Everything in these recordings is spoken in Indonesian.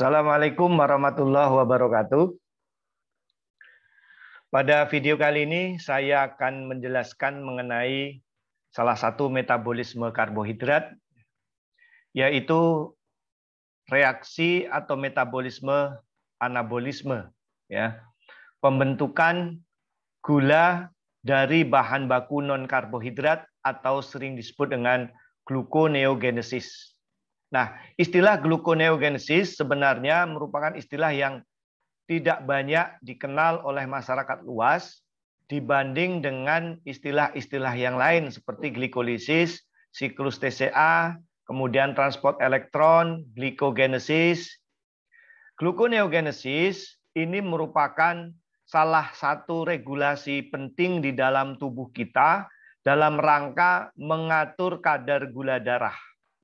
Assalamualaikum warahmatullahi wabarakatuh. Pada video kali ini saya akan menjelaskan mengenai salah satu metabolisme karbohidrat yaitu reaksi atau metabolisme anabolisme ya. Pembentukan gula dari bahan baku non karbohidrat atau sering disebut dengan gluconeogenesis. Nah, istilah gluconeogenesis sebenarnya merupakan istilah yang tidak banyak dikenal oleh masyarakat luas dibanding dengan istilah-istilah yang lain seperti glikolisis, siklus TCA, kemudian transport elektron, glikogenesis. Gluconeogenesis ini merupakan salah satu regulasi penting di dalam tubuh kita dalam rangka mengatur kadar gula darah.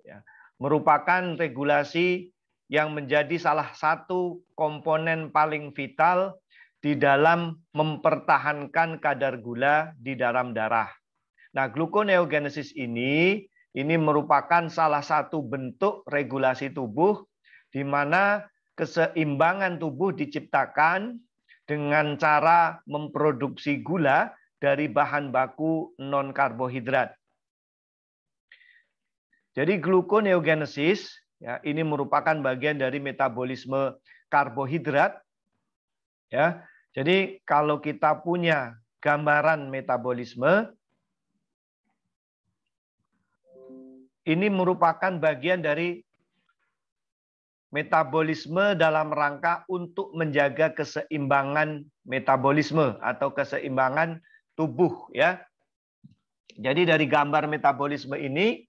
Ya merupakan regulasi yang menjadi salah satu komponen paling vital di dalam mempertahankan kadar gula di dalam darah. Nah, gluconeogenesis ini ini merupakan salah satu bentuk regulasi tubuh di mana keseimbangan tubuh diciptakan dengan cara memproduksi gula dari bahan baku non karbohidrat. Jadi gluconeogenesis ya ini merupakan bagian dari metabolisme karbohidrat ya. Jadi kalau kita punya gambaran metabolisme ini merupakan bagian dari metabolisme dalam rangka untuk menjaga keseimbangan metabolisme atau keseimbangan tubuh ya. Jadi dari gambar metabolisme ini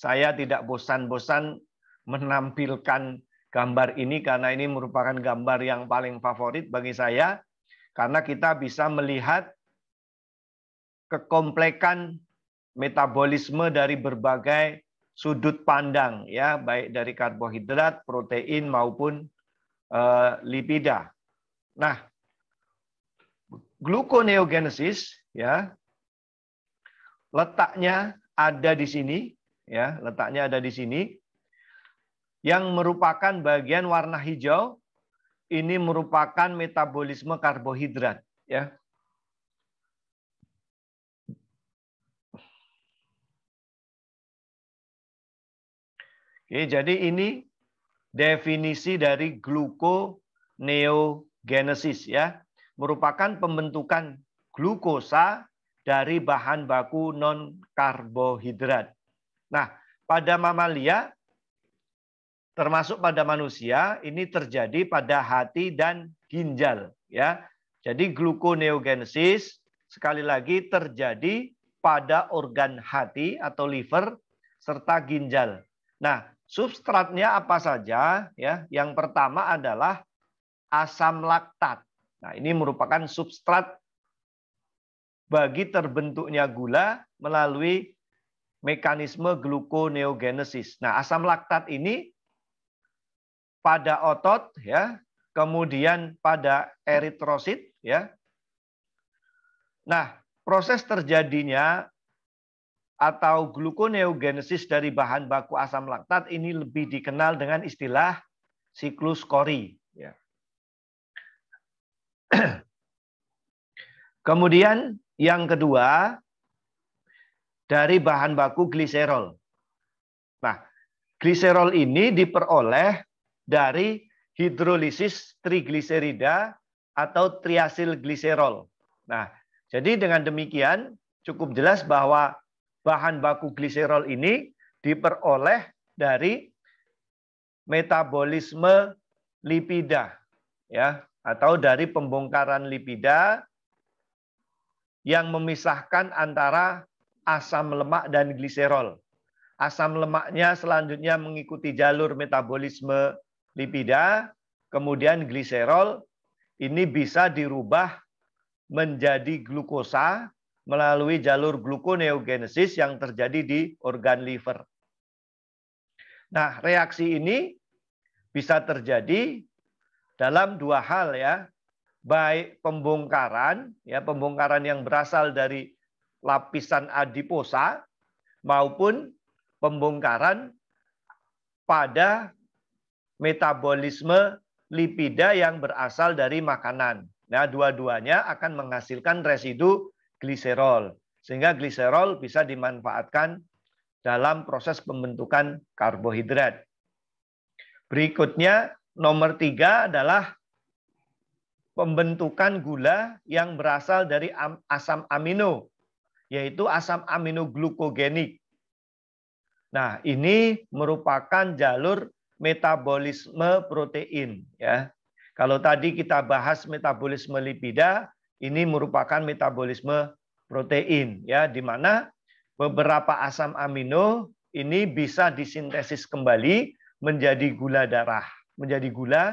saya tidak bosan-bosan menampilkan gambar ini karena ini merupakan gambar yang paling favorit bagi saya karena kita bisa melihat kekomplekan metabolisme dari berbagai sudut pandang ya baik dari karbohidrat, protein maupun e, lipida. Nah, gluconeogenesis ya letaknya ada di sini ya, letaknya ada di sini. Yang merupakan bagian warna hijau ini merupakan metabolisme karbohidrat, ya. Oke, jadi ini definisi dari gluconeogenesis ya, merupakan pembentukan glukosa dari bahan baku non karbohidrat. Nah, pada mamalia termasuk pada manusia ini terjadi pada hati dan ginjal ya. Jadi gluconeogenesis sekali lagi terjadi pada organ hati atau liver serta ginjal. Nah, substratnya apa saja ya? Yang pertama adalah asam laktat. Nah, ini merupakan substrat bagi terbentuknya gula melalui mekanisme gluconeogenesis. Nah, asam laktat ini pada otot ya, kemudian pada eritrosit ya. Nah, proses terjadinya atau gluconeogenesis dari bahan baku asam laktat ini lebih dikenal dengan istilah siklus kori. Ya. Kemudian yang kedua, dari bahan baku gliserol. Nah, gliserol ini diperoleh dari hidrolisis trigliserida atau triasil gliserol. Nah, jadi dengan demikian cukup jelas bahwa bahan baku gliserol ini diperoleh dari metabolisme lipida ya atau dari pembongkaran lipida yang memisahkan antara asam lemak dan gliserol. Asam lemaknya selanjutnya mengikuti jalur metabolisme lipida, kemudian gliserol ini bisa dirubah menjadi glukosa melalui jalur gluconeogenesis yang terjadi di organ liver. Nah, reaksi ini bisa terjadi dalam dua hal ya, baik pembongkaran ya, pembongkaran yang berasal dari lapisan adiposa maupun pembongkaran pada metabolisme lipida yang berasal dari makanan. Nah, dua-duanya akan menghasilkan residu gliserol. Sehingga gliserol bisa dimanfaatkan dalam proses pembentukan karbohidrat. Berikutnya, nomor tiga adalah pembentukan gula yang berasal dari asam amino yaitu asam amino glukogenik. Nah, ini merupakan jalur metabolisme protein ya. Kalau tadi kita bahas metabolisme lipida, ini merupakan metabolisme protein ya di mana beberapa asam amino ini bisa disintesis kembali menjadi gula darah, menjadi gula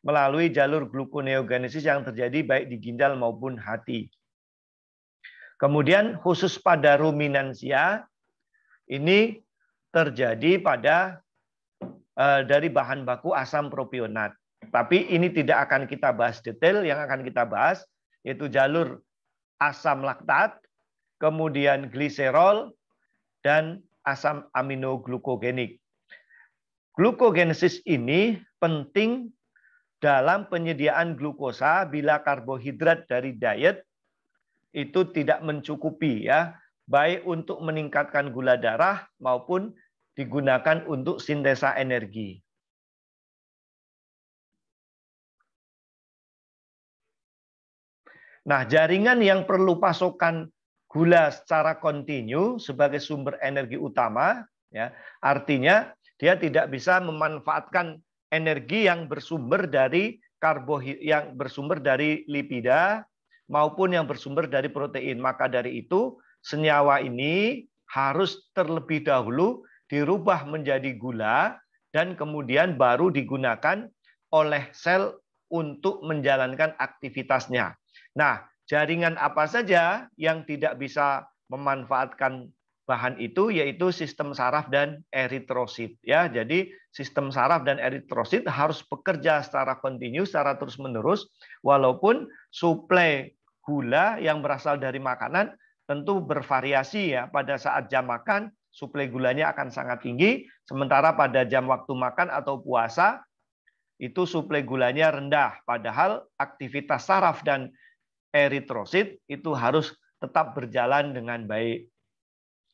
melalui jalur gluconeogenesis yang terjadi baik di ginjal maupun hati. Kemudian khusus pada ruminansia ini terjadi pada eh, dari bahan baku asam propionat. Tapi ini tidak akan kita bahas detail, yang akan kita bahas yaitu jalur asam laktat, kemudian gliserol dan asam amino glukogenik. Glukogenesis ini penting dalam penyediaan glukosa bila karbohidrat dari diet itu tidak mencukupi ya, baik untuk meningkatkan gula darah maupun digunakan untuk sintesa energi. Nah, jaringan yang perlu pasokan gula secara kontinu sebagai sumber energi utama, ya, artinya dia tidak bisa memanfaatkan energi yang bersumber dari karbohid yang bersumber dari lipida maupun yang bersumber dari protein. Maka dari itu, senyawa ini harus terlebih dahulu dirubah menjadi gula dan kemudian baru digunakan oleh sel untuk menjalankan aktivitasnya. Nah, jaringan apa saja yang tidak bisa memanfaatkan bahan itu yaitu sistem saraf dan eritrosit ya. Jadi sistem saraf dan eritrosit harus bekerja secara kontinu, secara terus-menerus walaupun suplai gula yang berasal dari makanan tentu bervariasi ya. Pada saat jam makan suplai gulanya akan sangat tinggi, sementara pada jam waktu makan atau puasa itu suplai gulanya rendah padahal aktivitas saraf dan eritrosit itu harus tetap berjalan dengan baik.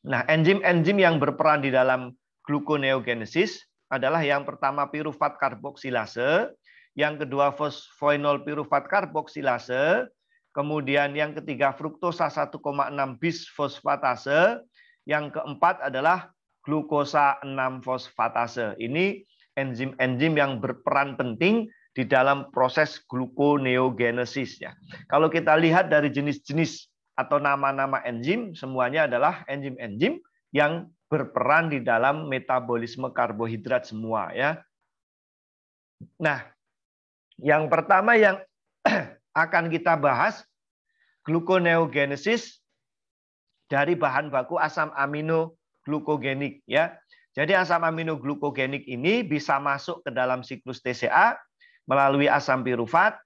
Nah, enzim-enzim yang berperan di dalam gluconeogenesis adalah yang pertama piruvat karboksilase, yang kedua fosfoenol piruvat karboksilase, kemudian yang ketiga fruktosa 1,6 bisfosfatase, yang keempat adalah glukosa 6 fosfatase. Ini enzim-enzim yang berperan penting di dalam proses gluconeogenesis ya. Kalau kita lihat dari jenis-jenis atau nama-nama enzim semuanya adalah enzim-enzim yang berperan di dalam metabolisme karbohidrat semua ya. Nah, yang pertama yang akan kita bahas gluconeogenesis dari bahan baku asam amino glukogenik ya. Jadi asam amino glukogenik ini bisa masuk ke dalam siklus TCA melalui asam pirufat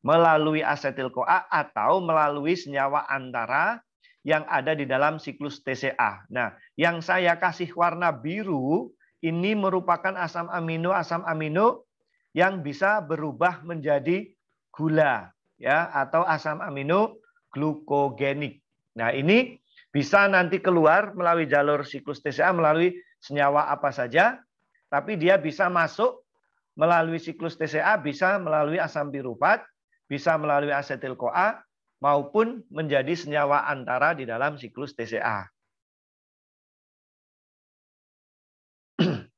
melalui asetil CoA atau melalui senyawa antara yang ada di dalam siklus TCA. Nah, yang saya kasih warna biru ini merupakan asam amino asam amino yang bisa berubah menjadi gula ya atau asam amino glukogenik. Nah, ini bisa nanti keluar melalui jalur siklus TCA melalui senyawa apa saja, tapi dia bisa masuk melalui siklus TCA bisa melalui asam piruvat bisa melalui asetil CoA maupun menjadi senyawa antara di dalam siklus TCA.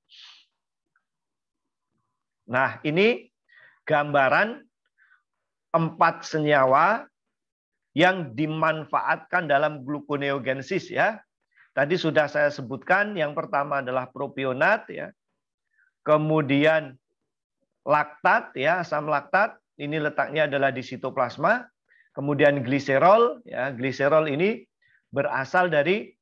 Nah, ini gambaran empat senyawa yang dimanfaatkan dalam gluconeogenesis ya. Tadi sudah saya sebutkan yang pertama adalah propionat ya. Kemudian laktat ya, asam laktat ini letaknya adalah di sitoplasma. Kemudian gliserol, ya, gliserol ini berasal dari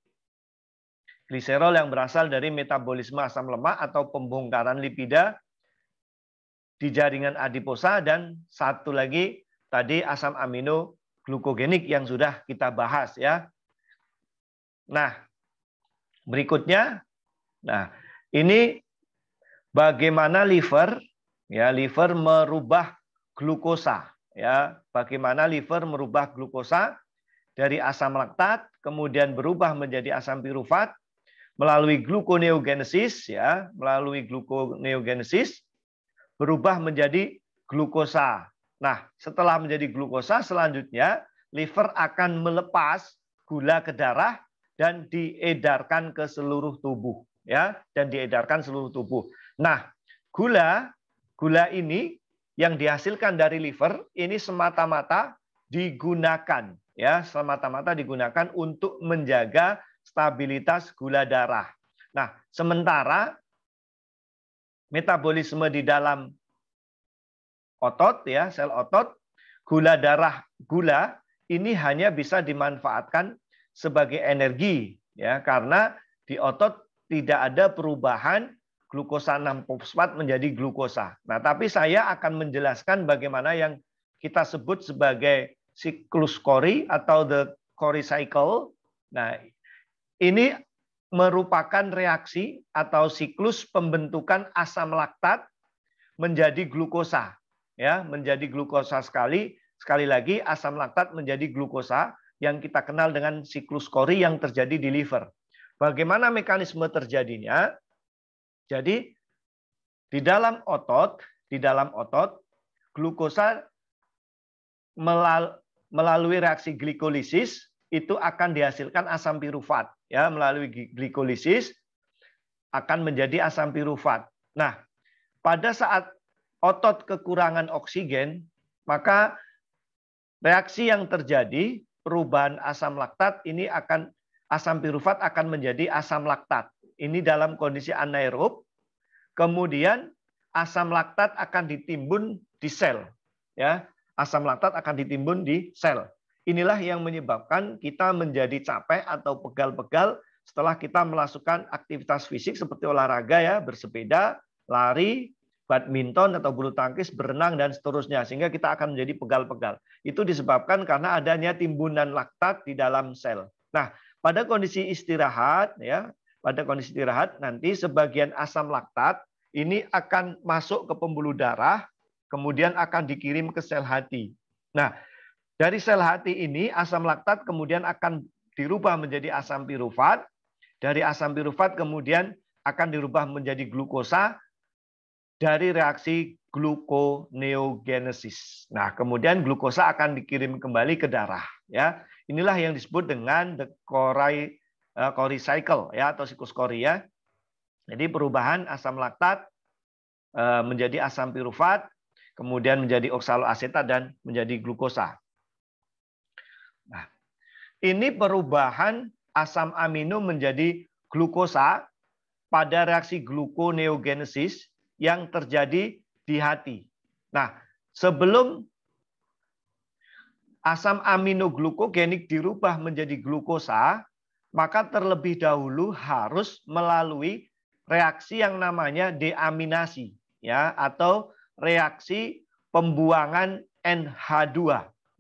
gliserol yang berasal dari metabolisme asam lemak atau pembongkaran lipida di jaringan adiposa dan satu lagi tadi asam amino glukogenik yang sudah kita bahas ya. Nah, berikutnya nah, ini bagaimana liver ya liver merubah glukosa ya bagaimana liver merubah glukosa dari asam laktat kemudian berubah menjadi asam pirufat melalui gluconeogenesis ya melalui gluconeogenesis berubah menjadi glukosa. Nah, setelah menjadi glukosa selanjutnya liver akan melepas gula ke darah dan diedarkan ke seluruh tubuh ya dan diedarkan seluruh tubuh. Nah, gula gula ini yang dihasilkan dari liver ini semata-mata digunakan ya semata-mata digunakan untuk menjaga stabilitas gula darah. Nah, sementara metabolisme di dalam otot ya sel otot gula darah gula ini hanya bisa dimanfaatkan sebagai energi ya karena di otot tidak ada perubahan glukosa 6 fosfat menjadi glukosa. Nah, tapi saya akan menjelaskan bagaimana yang kita sebut sebagai siklus kori atau the kori cycle. Nah, ini merupakan reaksi atau siklus pembentukan asam laktat menjadi glukosa. Ya, menjadi glukosa sekali. Sekali lagi asam laktat menjadi glukosa yang kita kenal dengan siklus kori yang terjadi di liver. Bagaimana mekanisme terjadinya? Jadi di dalam otot, di dalam otot glukosa melalui reaksi glikolisis itu akan dihasilkan asam piruvat, ya melalui glikolisis akan menjadi asam piruvat. Nah, pada saat otot kekurangan oksigen, maka reaksi yang terjadi perubahan asam laktat ini akan asam piruvat akan menjadi asam laktat. Ini dalam kondisi anaerob. Kemudian asam laktat akan ditimbun di sel. Ya, asam laktat akan ditimbun di sel. Inilah yang menyebabkan kita menjadi capek atau pegal-pegal setelah kita melakukan aktivitas fisik seperti olahraga ya, bersepeda, lari, badminton atau bulu tangkis, berenang dan seterusnya sehingga kita akan menjadi pegal-pegal. Itu disebabkan karena adanya timbunan laktat di dalam sel. Nah, pada kondisi istirahat ya, pada kondisi istirahat nanti sebagian asam laktat ini akan masuk ke pembuluh darah, kemudian akan dikirim ke sel hati. Nah, dari sel hati ini asam laktat kemudian akan dirubah menjadi asam pirufat. Dari asam pirufat kemudian akan dirubah menjadi glukosa dari reaksi gluconeogenesis. Nah, kemudian glukosa akan dikirim kembali ke darah, ya. Inilah yang disebut dengan the Eh, cycle ya atau siklus ya. Jadi perubahan asam laktat eh, menjadi asam pirufat, kemudian menjadi oksaloasetat dan menjadi glukosa. Nah, ini perubahan asam amino menjadi glukosa pada reaksi gluconeogenesis yang terjadi di hati. Nah, sebelum asam amino glukogenik dirubah menjadi glukosa, maka terlebih dahulu harus melalui reaksi yang namanya deaminasi ya atau reaksi pembuangan NH2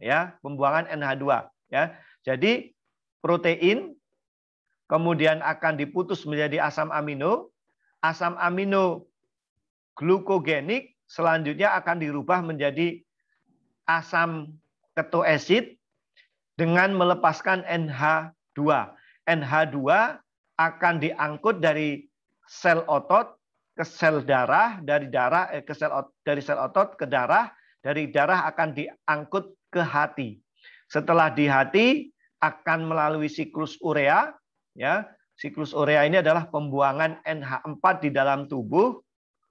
ya, pembuangan NH2 ya. Jadi protein kemudian akan diputus menjadi asam amino, asam amino glukogenik selanjutnya akan dirubah menjadi asam ketoasid dengan melepaskan NH2. NH2 akan diangkut dari sel otot ke sel darah, dari darah eh, ke sel dari sel otot ke darah, dari darah akan diangkut ke hati. Setelah di hati akan melalui siklus urea, ya. Siklus urea ini adalah pembuangan NH4 di dalam tubuh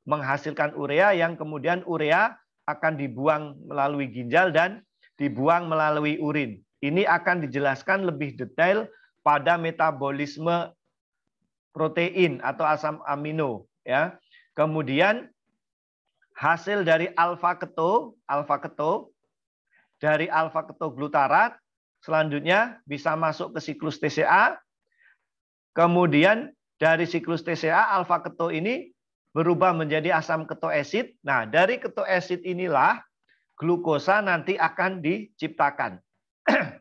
menghasilkan urea yang kemudian urea akan dibuang melalui ginjal dan dibuang melalui urin. Ini akan dijelaskan lebih detail pada metabolisme protein atau asam amino ya. Kemudian hasil dari alfa keto, alfa keto dari alfa glutarat, selanjutnya bisa masuk ke siklus TCA. Kemudian dari siklus TCA alfa keto ini berubah menjadi asam asid Nah, dari asid inilah glukosa nanti akan diciptakan.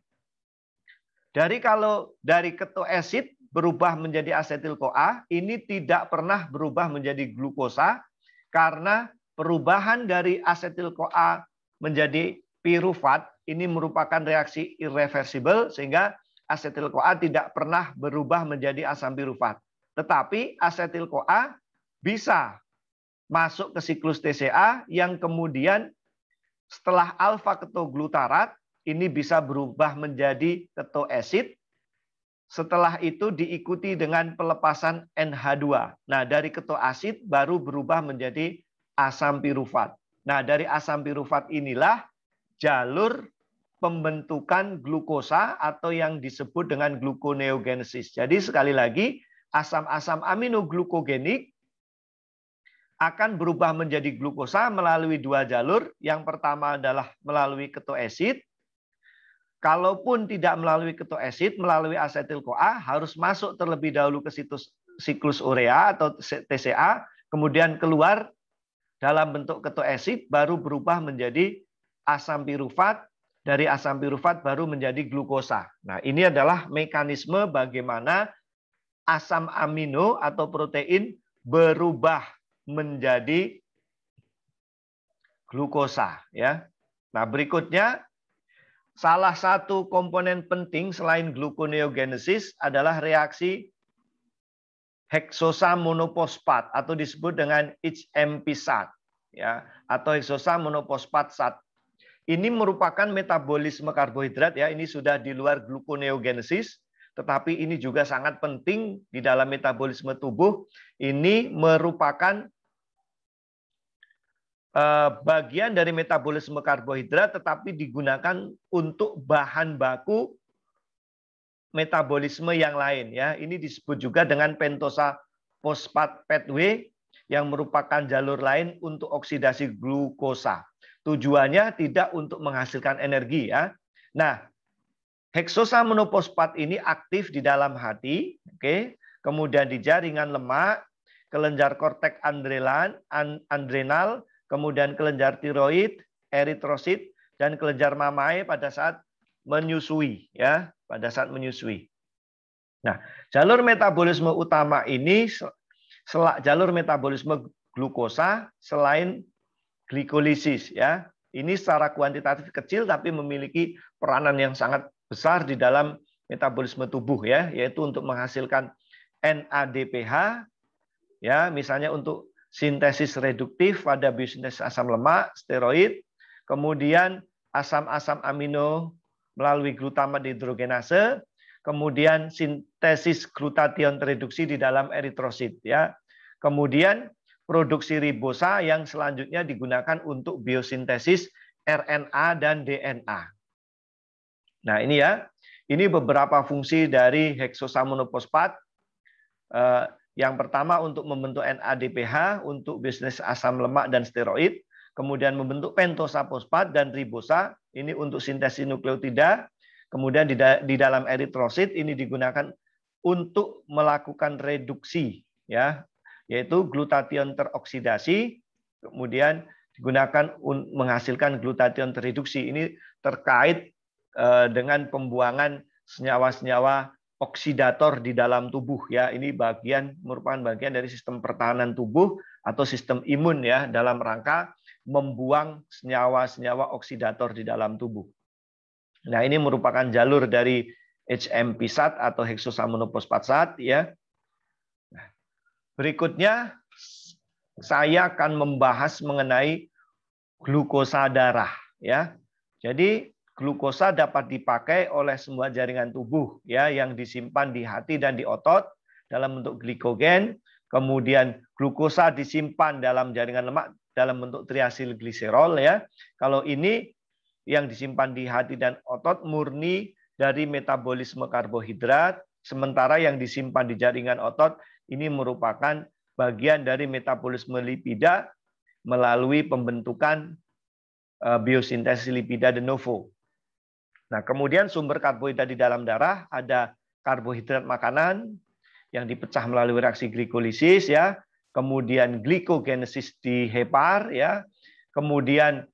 Dari kalau dari ketoasid berubah menjadi asetil koa, ini tidak pernah berubah menjadi glukosa karena perubahan dari asetil koa menjadi piruvat ini merupakan reaksi irreversible sehingga asetil koa tidak pernah berubah menjadi asam piruvat. Tetapi asetil koa bisa masuk ke siklus TCA yang kemudian setelah alfa ketoglutarat ini bisa berubah menjadi ketoasid. Setelah itu diikuti dengan pelepasan NH2. Nah, dari ketoasid baru berubah menjadi asam pirufat. Nah, dari asam pirufat inilah jalur pembentukan glukosa atau yang disebut dengan gluconeogenesis. Jadi sekali lagi, asam-asam amino glukogenik akan berubah menjadi glukosa melalui dua jalur. Yang pertama adalah melalui ketoasid, kalaupun tidak melalui ketoasid, melalui asetil CoA harus masuk terlebih dahulu ke situs siklus urea atau TCA, kemudian keluar dalam bentuk ketoesit, baru berubah menjadi asam pirufat, dari asam pirufat baru menjadi glukosa. Nah, ini adalah mekanisme bagaimana asam amino atau protein berubah menjadi glukosa ya. Nah, berikutnya Salah satu komponen penting selain gluconeogenesis adalah reaksi heksosa monopospat atau disebut dengan HMP HMPSAT ya atau heksosa monopospat SAT. Ini merupakan metabolisme karbohidrat ya, ini sudah di luar gluconeogenesis tetapi ini juga sangat penting di dalam metabolisme tubuh. Ini merupakan Eh, bagian dari metabolisme karbohidrat tetapi digunakan untuk bahan baku metabolisme yang lain ya. Ini disebut juga dengan pentosa fosfat pathway yang merupakan jalur lain untuk oksidasi glukosa. Tujuannya tidak untuk menghasilkan energi ya. Nah, heksosa monofosfat ini aktif di dalam hati, oke. Okay? Kemudian di jaringan lemak, kelenjar kortek adrenal, adrenal kemudian kelenjar tiroid, eritrosit, dan kelenjar mamai pada saat menyusui ya, pada saat menyusui. Nah, jalur metabolisme utama ini jalur metabolisme glukosa selain glikolisis ya. Ini secara kuantitatif kecil tapi memiliki peranan yang sangat besar di dalam metabolisme tubuh ya, yaitu untuk menghasilkan NADPH ya, misalnya untuk sintesis reduktif pada biosintesis asam lemak, steroid, kemudian asam-asam amino melalui glutamat dihidrogenase, kemudian sintesis glutation tereduksi di dalam eritrosit ya. Kemudian produksi ribosa yang selanjutnya digunakan untuk biosintesis RNA dan DNA. Nah, ini ya. Ini beberapa fungsi dari heksosamonofosfat eh, yang pertama untuk membentuk NADPH untuk bisnis asam lemak dan steroid, kemudian membentuk pentosa fosfat dan ribosa ini untuk sintesis nukleotida. Kemudian di, da di dalam eritrosit ini digunakan untuk melakukan reduksi ya, yaitu glutathione teroksidasi, kemudian digunakan menghasilkan glutathione tereduksi. Ini terkait uh, dengan pembuangan senyawa-senyawa oksidator di dalam tubuh ya. Ini bagian merupakan bagian dari sistem pertahanan tubuh atau sistem imun ya dalam rangka membuang senyawa-senyawa oksidator di dalam tubuh. Nah, ini merupakan jalur dari HMP-SAT atau heksosaminopospat SAT ya. Nah, berikutnya saya akan membahas mengenai glukosa darah ya. Jadi glukosa dapat dipakai oleh semua jaringan tubuh ya yang disimpan di hati dan di otot dalam bentuk glikogen, kemudian glukosa disimpan dalam jaringan lemak dalam bentuk triasil gliserol ya. Kalau ini yang disimpan di hati dan otot murni dari metabolisme karbohidrat, sementara yang disimpan di jaringan otot ini merupakan bagian dari metabolisme lipida melalui pembentukan eh, biosintesis lipida de novo. Nah, kemudian sumber karbohidrat di dalam darah ada karbohidrat makanan yang dipecah melalui reaksi glikolisis ya, kemudian glikogenesis di hepar ya, kemudian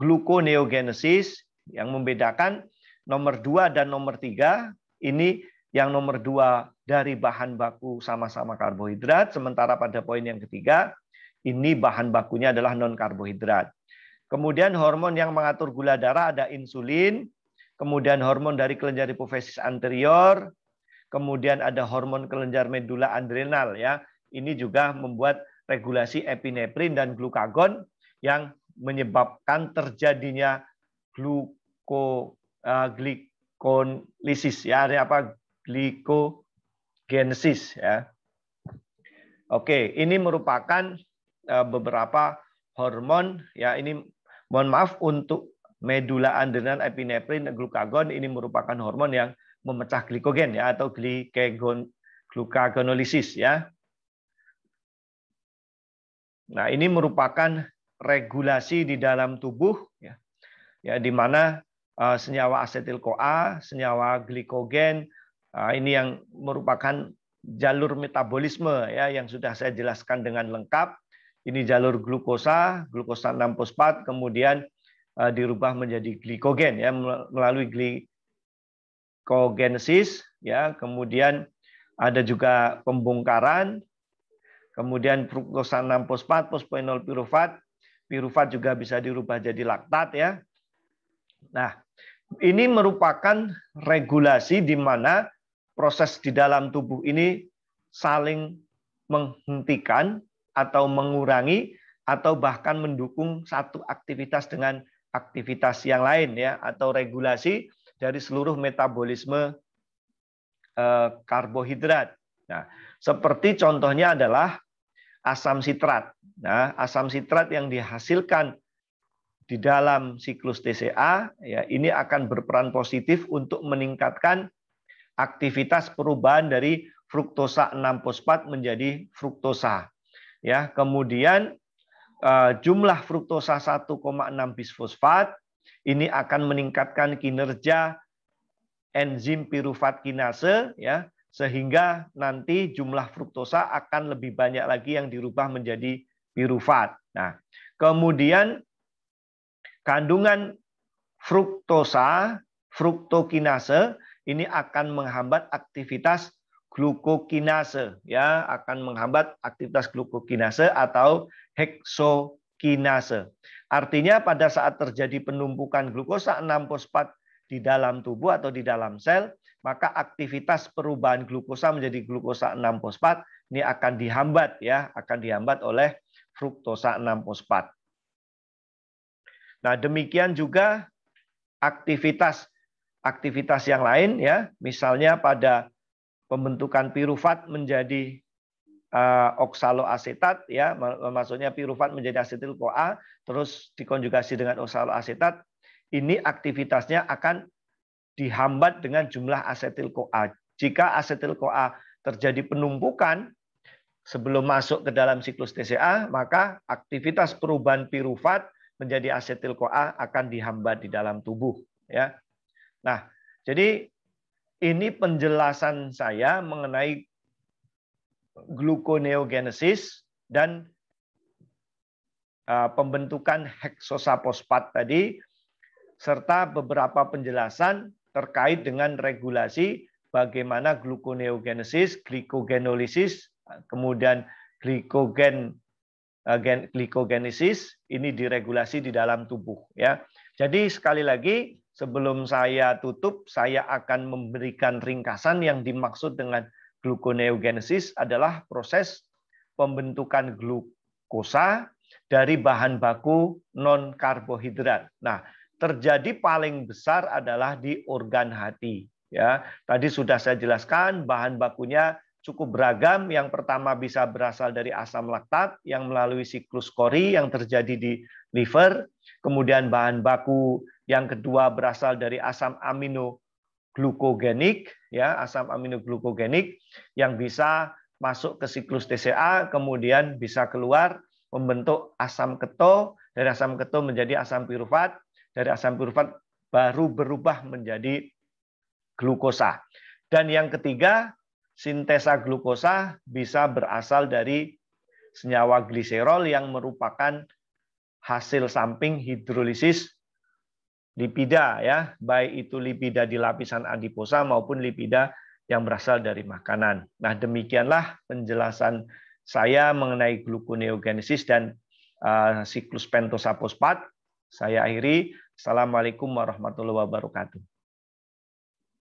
gluconeogenesis yang membedakan nomor 2 dan nomor 3 ini yang nomor dua dari bahan baku sama-sama karbohidrat, sementara pada poin yang ketiga ini bahan bakunya adalah non karbohidrat. Kemudian hormon yang mengatur gula darah ada insulin, kemudian hormon dari kelenjar hipofisis anterior, kemudian ada hormon kelenjar medula adrenal ya. Ini juga membuat regulasi epineprin dan glukagon yang menyebabkan terjadinya gluko uh, eh, glikolisis ya apa glikogenesis ya. Oke, ini merupakan eh, beberapa hormon ya ini mohon maaf untuk medula adrenal epinefrin glukagon ini merupakan hormon yang memecah glikogen ya atau glikagon glukagonolisis ya. Nah, ini merupakan regulasi di dalam tubuh ya. Ya di mana eh, senyawa asetil CoA, senyawa glikogen eh, ini yang merupakan jalur metabolisme ya yang sudah saya jelaskan dengan lengkap. Ini jalur glukosa, glukosa 6 fosfat, kemudian Eh, dirubah menjadi glikogen ya melalui glikogenesis ya kemudian ada juga pembongkaran kemudian fruktosa 6 fosfat fosfoenol pirufat pirufat juga bisa dirubah jadi laktat ya nah ini merupakan regulasi di mana proses di dalam tubuh ini saling menghentikan atau mengurangi atau bahkan mendukung satu aktivitas dengan aktivitas yang lain ya atau regulasi dari seluruh metabolisme eh, karbohidrat. Nah, seperti contohnya adalah asam sitrat. Nah, asam sitrat yang dihasilkan di dalam siklus TCA ya ini akan berperan positif untuk meningkatkan aktivitas perubahan dari fruktosa 6 fosfat menjadi fruktosa. Ya, kemudian Eh, jumlah fruktosa 1,6 bisfosfat ini akan meningkatkan kinerja enzim pirufat kinase ya sehingga nanti jumlah fruktosa akan lebih banyak lagi yang dirubah menjadi pirufat. Nah, kemudian kandungan fruktosa, fruktokinase ini akan menghambat aktivitas glukokinase ya, akan menghambat aktivitas glukokinase atau heksokinase. Artinya pada saat terjadi penumpukan glukosa 6 fosfat di dalam tubuh atau di dalam sel, maka aktivitas perubahan glukosa menjadi glukosa 6 fosfat ini akan dihambat ya, akan dihambat oleh fruktosa 6 fosfat. Nah, demikian juga aktivitas aktivitas yang lain ya, misalnya pada pembentukan piruvat menjadi Eh, oksaloasetat ya maksudnya piruvat menjadi asetil koa terus dikonjugasi dengan oksaloasetat ini aktivitasnya akan dihambat dengan jumlah asetil koa. Jika asetil koa terjadi penumpukan sebelum masuk ke dalam siklus TCA, maka aktivitas perubahan piruvat menjadi asetil koa akan dihambat di dalam tubuh ya. Nah, jadi ini penjelasan saya mengenai gluconeogenesis dan uh, pembentukan heksosapospat tadi serta beberapa penjelasan terkait dengan regulasi bagaimana gluconeogenesis, glikogenolisis, uh, kemudian glikogen uh, glikogenesis ini diregulasi di dalam tubuh ya. Jadi sekali lagi sebelum saya tutup saya akan memberikan ringkasan yang dimaksud dengan Gluconeogenesis adalah proses pembentukan glukosa dari bahan baku non karbohidrat. Nah, terjadi paling besar adalah di organ hati. Ya, tadi sudah saya jelaskan bahan bakunya cukup beragam. Yang pertama bisa berasal dari asam laktat yang melalui siklus kori yang terjadi di liver. Kemudian bahan baku yang kedua berasal dari asam amino glukogenik ya asam amino glukogenik yang bisa masuk ke siklus TCA kemudian bisa keluar membentuk asam keto dari asam keto menjadi asam pirufat dari asam pirufat baru berubah menjadi glukosa dan yang ketiga sintesa glukosa bisa berasal dari senyawa gliserol yang merupakan hasil samping hidrolisis lipida ya, baik itu lipida di lapisan adiposa maupun lipida yang berasal dari makanan. Nah, demikianlah penjelasan saya mengenai gluconeogenesis dan uh, siklus fosfat. Saya akhiri. Assalamualaikum warahmatullahi wabarakatuh.